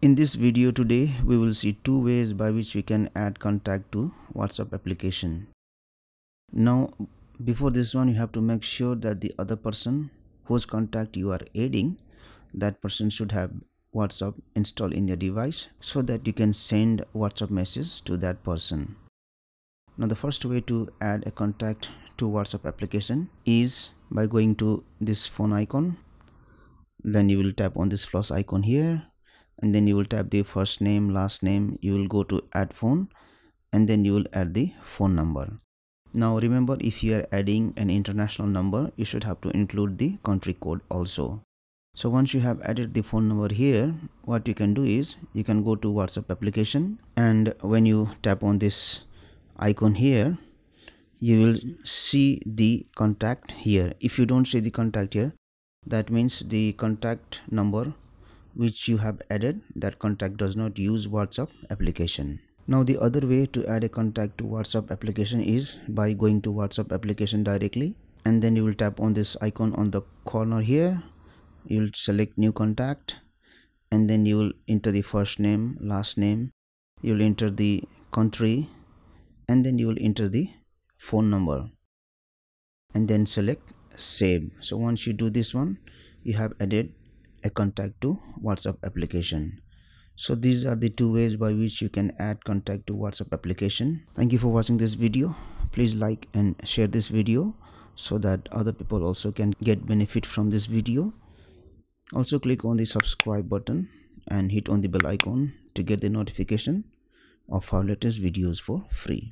In this video today, we will see two ways by which we can add contact to WhatsApp application. Now, before this one, you have to make sure that the other person whose contact you are adding, that person should have WhatsApp installed in their device so that you can send WhatsApp message to that person. Now, the first way to add a contact to WhatsApp application is by going to this phone icon. Then you will tap on this plus icon here and then you will type the first name last name you will go to add phone and then you will add the phone number now remember if you are adding an international number you should have to include the country code also so once you have added the phone number here what you can do is you can go to whatsapp application and when you tap on this icon here you will see the contact here if you don't see the contact here that means the contact number which you have added that contact does not use WhatsApp application. Now the other way to add a contact to WhatsApp application is by going to WhatsApp application directly and then you will tap on this icon on the corner here. You'll select new contact and then you will enter the first name, last name. You'll enter the country and then you will enter the phone number and then select save. So once you do this one, you have added a contact to whatsapp application so these are the two ways by which you can add contact to whatsapp application thank you for watching this video please like and share this video so that other people also can get benefit from this video also click on the subscribe button and hit on the bell icon to get the notification of our latest videos for free